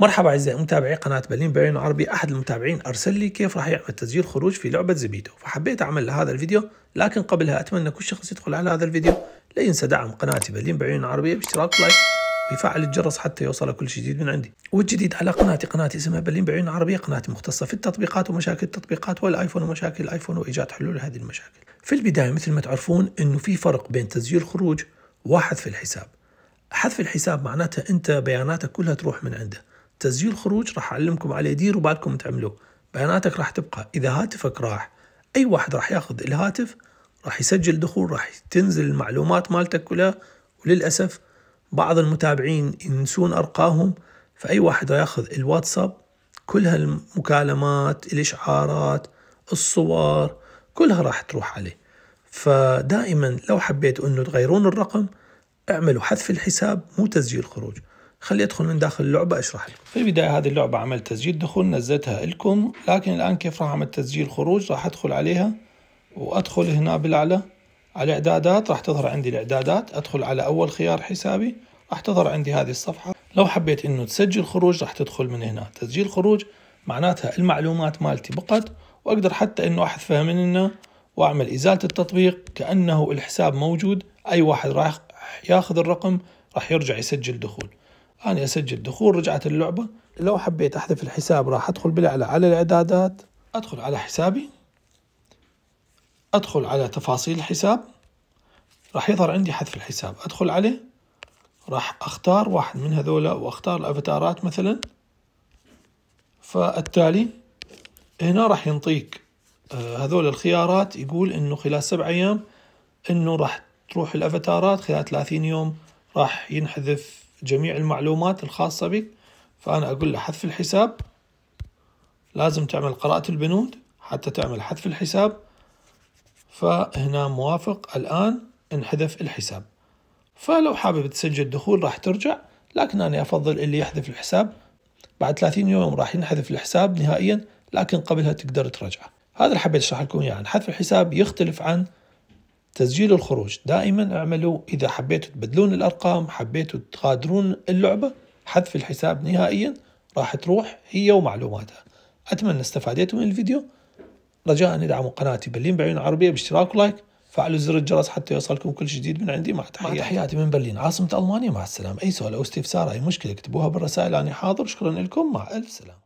مرحبا أعزائي متابعي قناة بلين بعين عربي أحد المتابعين أرسل لي كيف راح يعمل تسجيل خروج في لعبة زبيدو فحبيت أعمل لهذا الفيديو لكن قبلها أتمنى كل شخص يدخل على هذا الفيديو لا ينسى دعم قناتي بلين بعين عربية باشتراك لايك ويفعل الجرس حتى يوصل كل جديد من عندي والجديد على قناتي قناتي اسمها بلين بعين عربية قناتي مختصة في التطبيقات ومشاكل التطبيقات والآيفون ومشاكل الآيفون وإيجاد حلول هذه المشاكل في البداية مثل ما تعرفون أنه في فرق بين تسجيل خروج وحذف الحساب حذف الحساب معناته أنت بياناتك كلها تروح من عنده تسجيل خروج راح اعلمكم عليه ديروا بالكم تعملوه بياناتك راح تبقى اذا هاتفك راح اي واحد راح ياخذ الهاتف راح يسجل دخول راح تنزل المعلومات مالتك كلها وللاسف بعض المتابعين ينسون ارقامهم فاي واحد ياخذ الواتساب كل هالمكالمات الاشعارات الصور كلها راح تروح عليه فدائما لو حبيتوا انه تغيرون الرقم اعملوا حذف الحساب مو تسجيل خروج خلي ادخل من داخل اللعبة اشرح لكم في البداية هذه اللعبة عملت تسجيل دخول نزلتها لكم لكن الآن كيف راح أعمل تسجيل خروج راح أدخل عليها وأدخل هنا بالأعلى على الإعدادات راح تظهر عندي الإعدادات أدخل على أول خيار حسابي راح تظهر عندي هذه الصفحة لو حبيت إنه تسجل خروج راح تدخل من هنا تسجيل خروج معناتها المعلومات مالتي بقت وأقدر حتى إنه أحذفها من هنا وأعمل إزالة التطبيق كأنه الحساب موجود أي واحد راح ياخذ الرقم راح يرجع يسجل دخول أنا أسجل دخول رجعت اللعبة لو حبيت أحذف الحساب راح أدخل بالأعلى على الإعدادات أدخل على حسابي أدخل على تفاصيل الحساب راح يظهر عندي حذف الحساب أدخل عليه راح أختار واحد من هذولا وأختار الأفاتارات مثلا فالتالي هنا راح ينطيك آه، هذول الخيارات يقول انه خلال سبع ايام انه راح تروح الافاتارات خلال 30 يوم راح ينحذف جميع المعلومات الخاصة بك فأنا أقول له حذف الحساب لازم تعمل قراءة البنود حتى تعمل حذف الحساب فهنا موافق الآن انحذف الحساب فلو حابب تسجل دخول راح ترجع لكن أنا أفضل اللي يحذف الحساب بعد 30 يوم راح ينحذف الحساب نهائيا لكن قبلها تقدر ترجعه هذا اللي حبيت اشرح لكم اياه يعني حذف الحساب يختلف عن تسجيل الخروج دائما اعملوا إذا حبيتوا تبدلون الأرقام حبيتوا تغادرون اللعبة حذف الحساب نهائيا راح تروح هي ومعلوماتها أتمنى استفاديتم من الفيديو رجاء ادعموا قناتي برلين بعيون عربية باشتراك ولايك فعلوا زر الجرس حتى يوصلكم كل جديد من عندي مع تحياتي, مع تحياتي من برلين عاصمة ألمانيا مع السلامة أي سؤال أو استفسار أي مشكلة اكتبوها بالرسائل أنا حاضر شكرا لكم مع ألف سلامة